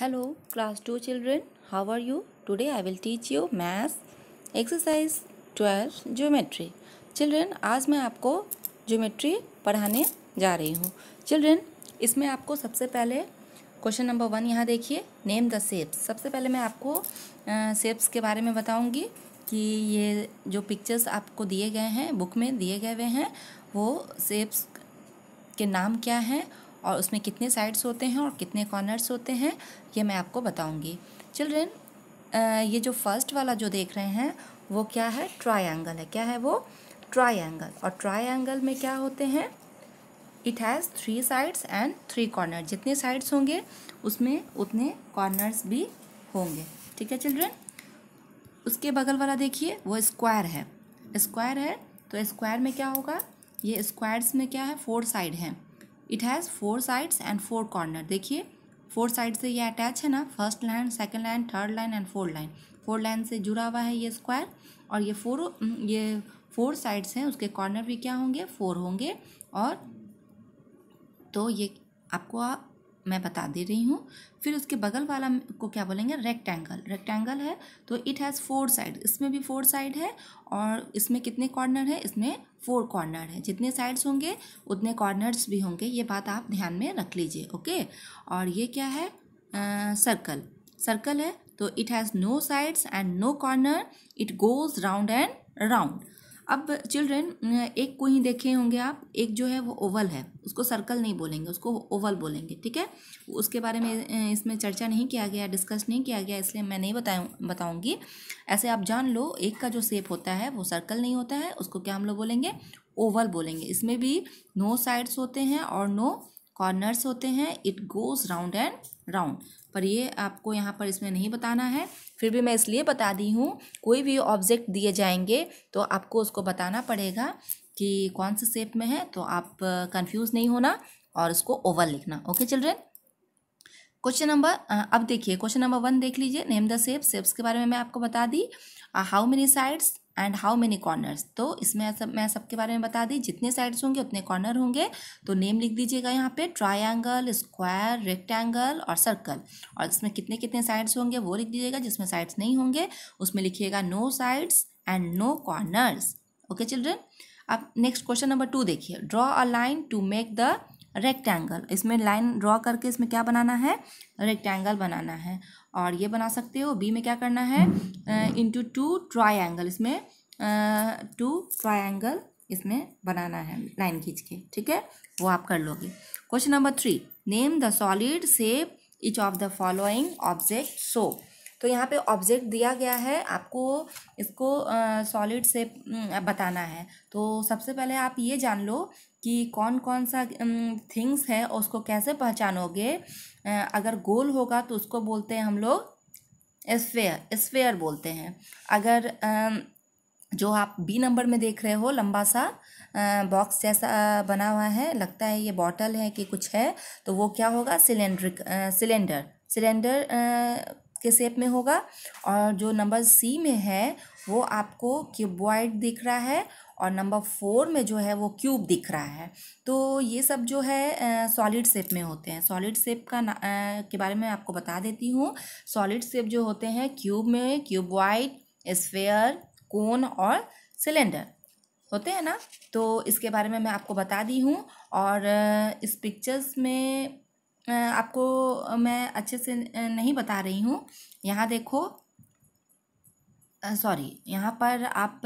hello class two children how are you today I will teach you maths exercise twelfth geometry children आज मैं आपको geometry पढ़ाने जा रही हूँ चिल्ड्रेन इसमें आपको सबसे पहले क्वेश्चन नंबर वन यहाँ देखिए नेम द सेप्स सबसे पहले मैं आपको सेप्स के बारे में बताऊँगी कि ये जो पिक्चर्स आपको दिए गए हैं बुक में दिए गए हुए हैं वो सेप्स के नाम क्या हैं और उसमें कितने साइड्स होते हैं और कितने कॉर्नर्स होते हैं ये मैं आपको बताऊँगी चिल्ड्रेन ये जो फर्स्ट वाला जो देख रहे हैं वो क्या है ट्रायंगल है क्या है वो ट्रायंगल और ट्रायंगल में क्या होते हैं it has three sides and three corner जितने साइड्स होंगे उसमें उतने कॉर्नर्स भी होंगे ठीक है चिल्ड्रेन उसके बगल वाला देखिए वो स्क्वायर है स्क्वायर है तो स्क्वायर में क्या होगा ये स्क्वायर्स में क्या है फोर साइड हैं it has four sides and four corner देखिए फोर साइड से ये अटैच है ना first line second line third line and fourth line four line से जुड़ा हुआ है ये स्क्वायर और ये फोर हम्म, ये फोर साइड्स हैं उसके कॉर्नर भी क्या होंगे फोर होंगे और तो ये आपको मैं बता दे रही हूँ फिर उसके बगल वाला को क्या बोलेंगे रेक्टेंगल रेक्टेंगल है तो इट हैज़ फोर साइड इसमें भी फोर साइड है और इसमें कितने कॉर्नर है इसमें फोर कॉर्नर है जितने साइड्स होंगे उतने कॉर्नर्स भी होंगे ये बात आप ध्यान में रख लीजिए ओके और ये क्या है आ, सर्कल सर्कल है तो it has no sides and no corner it goes round and round अब चिल्ड्रेन एक ही देखे होंगे आप एक जो है वो ओवल है उसको सर्कल नहीं बोलेंगे उसको ओवल बोलेंगे ठीक है उसके बारे में इसमें चर्चा नहीं किया गया डिस्कस नहीं किया गया इसलिए मैं नहीं बताऊँ बताऊँगी ऐसे आप जान लो एक का जो सेप होता है वो सर्कल नहीं होता है उसको क्या हम लोग बोलेंगे ओवल बोलेंगे इसमें भी नो साइड्स होते हैं और नो कॉर्नर्स होते हैं it goes round and round पर ये आपको यहाँ पर इसमें नहीं बताना है फिर भी मैं इसलिए बता दी हूँ कोई भी ऑब्जेक्ट दिए जाएंगे तो आपको उसको बताना पड़ेगा कि कौन से शेप में है तो आप कंफ्यूज नहीं होना और इसको ओवर लिखना ओके चिल्ड्रेन क्वेश्चन नंबर अब देखिए क्वेश्चन नंबर वन देख लीजिए नेम द सेप सेप्स के बारे में मैं आपको बता दी how many sides and how many corners तो इसमें सब मैं सबके बारे में बता दी जितने साइड्स होंगे उतने कॉर्नर होंगे तो नेम लिख दीजिएगा यहाँ पे ट्रायंगल स्क्वायर रेक्टेंगल और सर्कल और इसमें कितने कितने साइड्स होंगे वो लिख दीजिएगा जिसमें साइड्स नहीं होंगे उसमें लिखिएगा no sides and no corners okay children अब नेक्स्ट क्वेश्चन नंबर टू देखिए draw a line to make the rectangle इसमें लाइन ड्रॉ करके इसमें क्या बनाना है रेक्टेंगल बनाना है और ये बना सकते हो बी में क्या करना है इंटू टू ट्राइंगल इसमें टू ट्राइंगल इसमें बनाना है लाइन खींच के ठीक है वो आप कर लोगे question number three name the solid shape each of the following object so तो यहाँ पे ऑब्जेक्ट दिया गया है आपको इसको सॉलिड से बताना है तो सबसे पहले आप ये जान लो कि कौन कौन सा थिंग्स है और उसको कैसे पहचानोगे अगर गोल होगा तो उसको बोलते हैं हम लोग स्फेयर स्फेयर बोलते हैं अगर जो आप बी नंबर में देख रहे हो लंबा सा बॉक्स जैसा बना हुआ है लगता है ये बॉटल है कि कुछ है तो वो क्या होगा सिलेंड्रिक सिलेंडर सिलेंडर के शेप में होगा और जो नंबर सी में है वो आपको क्यूबॉइड दिख रहा है और नंबर फोर में जो है वो क्यूब दिख रहा है तो ये सब जो है सॉलिड शेप में होते हैं सॉलिड शेप का आ, के बारे में आपको बता देती हूँ सॉलिड शेप जो होते हैं क्यूब में क्यूबॉइड स्फेयर कोन और सिलेंडर होते हैं ना तो इसके बारे में मैं आपको बता दी हूँ और इस पिक्चर्स में आपको मैं अच्छे से नहीं बता रही हूँ यहाँ देखो सॉरी यहाँ पर आप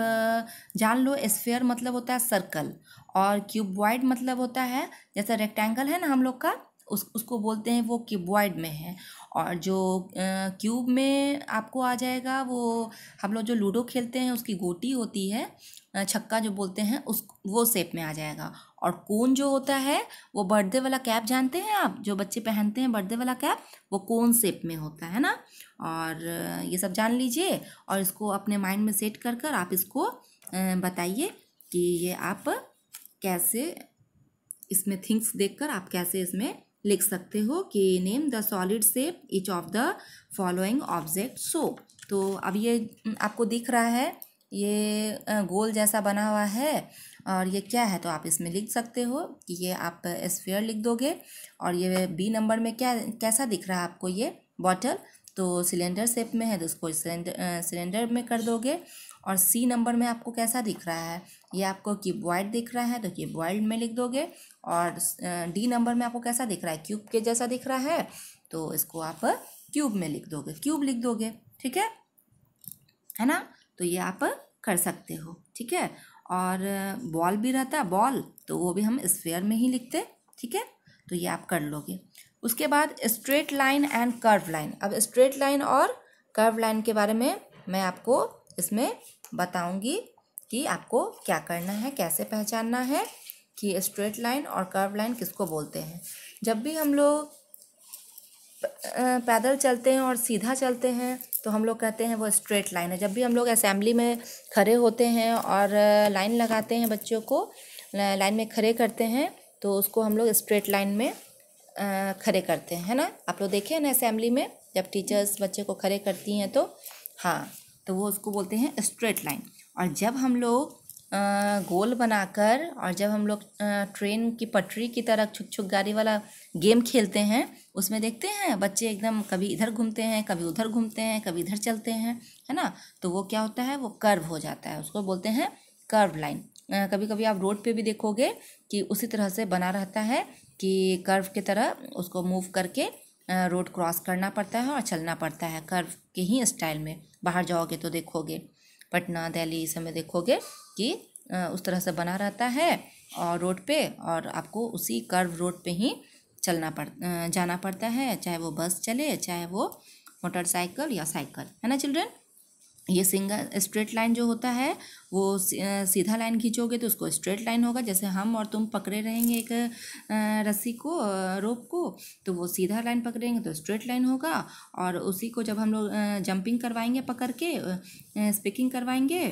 जान लो स्फेयर मतलब होता है सर्कल और क्यूबॉइड मतलब होता है जैसा रेक्टेंगल है ना हम लोग का उस उसको बोलते हैं वो क्यूबॉइड में है और जो क्यूब में आपको आ जाएगा वो हम लोग जो लूडो खेलते हैं उसकी गोटी होती है छक्का जो बोलते हैं उस वो शेप में आ जाएगा और कोन जो होता है वो बर्थडे वाला कैप जानते हैं आप जो बच्चे पहनते हैं बर्थडे वाला कैप वो कोन शेप में होता है ना और ये सब जान लीजिए और इसको अपने माइंड में सेट कर कर आप इसको बताइए कि ये आप कैसे इसमें थिंग्स देखकर आप कैसे इसमें लिख सकते हो कि name the solid shape each of the following object so तो अब ये आपको दिख रहा है ये गोल जैसा बना हुआ है और ये क्या है तो आप इसमें लिख सकते हो कि ये आप स्फेयर लिख दोगे और ये बी नंबर में क्या कैसा दिख रहा है आपको ये बॉटल तो सिलेंडर शेप में है तो उसको सिलेंडर सिलेंडर में कर दोगे और सी नंबर में आपको कैसा दिख रहा है ये आपको क्यूब वाइड दिख रहा है तो क्यूब बॉयड में लिख दोगे और डी नंबर में आपको कैसा दिख रहा है क्यूब के जैसा दिख रहा है तो इसको आप क्यूब में लिख दोगे क्यूब लिख दोगे ठीक है है ना तो ये आप कर सकते हो ठीक है और बॉल भी रहता है बॉल तो वो भी हम स्फेयर में ही लिखते ठीक है तो ये आप कर लोगे उसके बाद straight line and curve line अब स्ट्रेट लाइन और कर्व लाइन के बारे में मैं आपको इसमें बताऊंगी कि आपको क्या करना है कैसे पहचानना है कि स्ट्रेट लाइन और कर्व लाइन किसको बोलते हैं जब भी हम लोग पैदल चलते हैं और सीधा चलते हैं तो हम लोग कहते हैं वो स्ट्रेट लाइन है जब भी हम लोग असेंबली में खड़े होते हैं और लाइन लगाते हैं बच्चों को लाइन में खड़े करते हैं तो उसको हम लोग स्ट्रेट लाइन में खड़े करते हैं है ना आप लोग देखे ना असेंबली में जब टीचर्स बच्चे को खड़े करती हैं तो हाँ तो वो उसको बोलते हैं स्ट्रेट लाइन और जब हम लोग गोल बनाकर और जब हम लोग ट्रेन की पटरी की तरह छुक छुक गाड़ी वाला गेम खेलते हैं उसमें देखते हैं बच्चे एकदम कभी इधर घूमते हैं कभी उधर घूमते हैं कभी इधर चलते हैं है ना तो वो क्या होता है वो कर्व हो जाता है उसको बोलते हैं कर्व लाइन कभी कभी आप रोड पे भी देखोगे कि उसी तरह से बना रहता है कि कर्व की तरह उसको मूव करके रोड क्रॉस करना पड़ता है और चलना पड़ता है कर्व के ही स्टाइल में बाहर जाओगे तो देखोगे पटना दिल्ली समय देखोगे कि उस तरह से बना रहता है और रोड पे और आपको उसी कर्व रोड पे ही चलना पड़ जाना पड़ता है चाहे वो बस चले चाहे वो मोटरसाइकिल या साइकिल है ना चिल्ड्रन ये सिंगल स्ट्रेट लाइन जो होता है वो सीधा लाइन खींचोगे तो उसको स्ट्रेट लाइन होगा जैसे हम और तुम पकड़े रहेंगे एक रस्सी को रोप को तो वो सीधा लाइन पकड़ेंगे तो स्ट्रेट लाइन होगा और उसी को जब हम लोग जंपिंग करवाएंगे पकड़ के स्पिकिंग करवाएंगे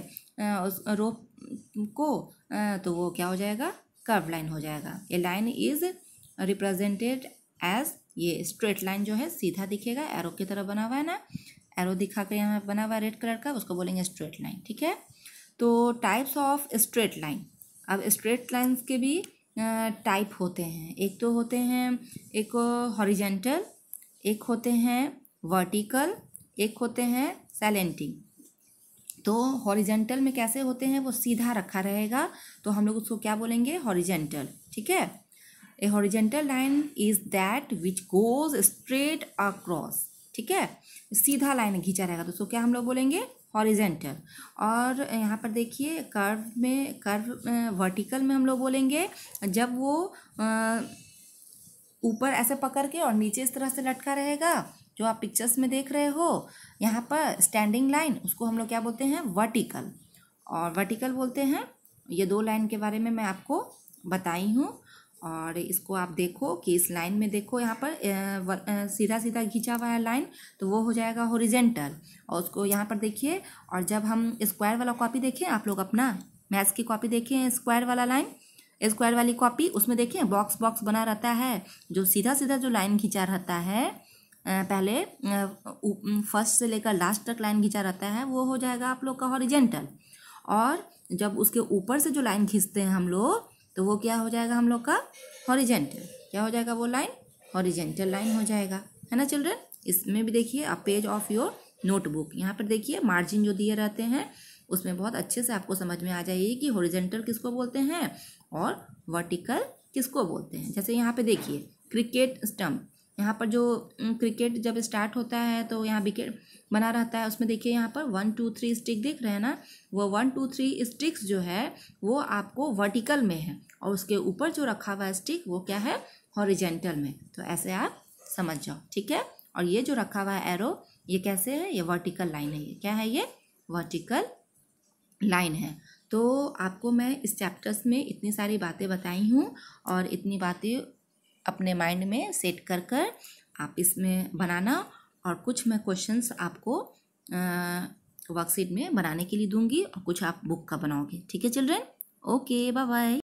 उस रोप को तो वो क्या हो जाएगा कर्व लाइन हो जाएगा ये लाइन इज़ रिप्रेजेंटेड एज ये स्ट्रेट लाइन जो है सीधा दिखेगा एरो की तरह बना हुआ है ना एरो दिखा के यहाँ बना हुआ है रेड कलर का उसको बोलेंगे स्ट्रेट लाइन ठीक है तो टाइप्स ऑफ स्ट्रेट लाइन अब स्ट्रेट लाइन्स के भी टाइप होते हैं एक तो होते हैं एक हॉरिजेंटल एक होते हैं वर्टिकल एक होते हैं सैलेंटिंग तो हॉरिजेंटल में कैसे होते हैं वो सीधा रखा रहेगा तो हम लोग उसको क्या बोलेंगे हॉरिजेंटल ठीक है a horizontal line is that which goes straight across ठीक है सीधा लाइन घिंचा रहेगा दोस्तों क्या हम लोग बोलेंगे हॉरिजेंटल और यहाँ पर देखिए कर्व में कर्व वर्टिकल में हम लोग बोलेंगे जब वो ऊपर ऐसे पकड़ के और नीचे इस तरह से लटका रहेगा जो आप पिक्चर्स में देख रहे हो यहाँ पर स्टैंडिंग लाइन उसको हम लोग क्या बोलते हैं वर्टिकल और वर्टिकल बोलते हैं ये दो लाइन के बारे में मैं आपको बताई हूँ और इसको आप देखो कि इस लाइन में देखो यहाँ पर सीधा सीधा खींचा हुआ है लाइन तो वो हो जाएगा होरिजेंटल और उसको यहाँ पर देखिए और जब हम स्क्वायर वाला कॉपी देखें आप लोग अपना मैथ्स की कॉपी देखें स्क्वायर वाला लाइन स्क्वायर वाली कॉपी उसमें देखें बॉक्स बॉक्स बना रहता है जो सीधा सीधा जो लाइन खींचा रहता है पहले फर्स्ट से लेकर लास्ट तक लाइन खींचा रहता है वो हो जाएगा आप लोग का हॉरिजेंटल और जब उसके ऊपर से जो लाइन खींचते हैं हम लोग तो वो क्या हो जाएगा हम लोग का हॉरिजेंटल क्या हो जाएगा वो लाइन हॉरिजेंटल लाइन हो जाएगा है ना चिल्ड्रन इसमें भी देखिए आप पेज ऑफ योर नोटबुक यहाँ पर देखिए मार्जिन जो दिए रहते हैं उसमें बहुत अच्छे से आपको समझ में आ जाएगी कि हॉरिजेंटल किसको बोलते हैं और वर्टिकल किसको बोलते हैं जैसे यहाँ पे देखिए क्रिकेट स्टम्प यहाँ पर जो क्रिकेट जब स्टार्ट होता है तो यहाँ विकेट बना रहता है उसमें देखिए यहाँ पर वन टू थ्री स्टिक दिख रहे हैं ना वो वन टू थ्री स्टिक्स जो है वो आपको वर्टिकल में है और उसके ऊपर जो रखा हुआ स्टिक वो क्या है हॉरिजेंटल में तो ऐसे आप समझ जाओ ठीक है और ये जो रखा हुआ है एरो ये कैसे है ये वर्टिकल लाइन है ये क्या है ये वर्टिकल लाइन है तो आपको मैं इस चैप्टर्स में इतनी सारी बातें बताई हूँ और इतनी बातें अपने माइंड में सेट कर कर आप इसमें बनाना और कुछ मैं क्वेश्चंस आपको वर्कशीट में बनाने के लिए दूंगी और कुछ आप बुक का बनाओगे ठीक है चिल्ड्रेन ओके बाय बाय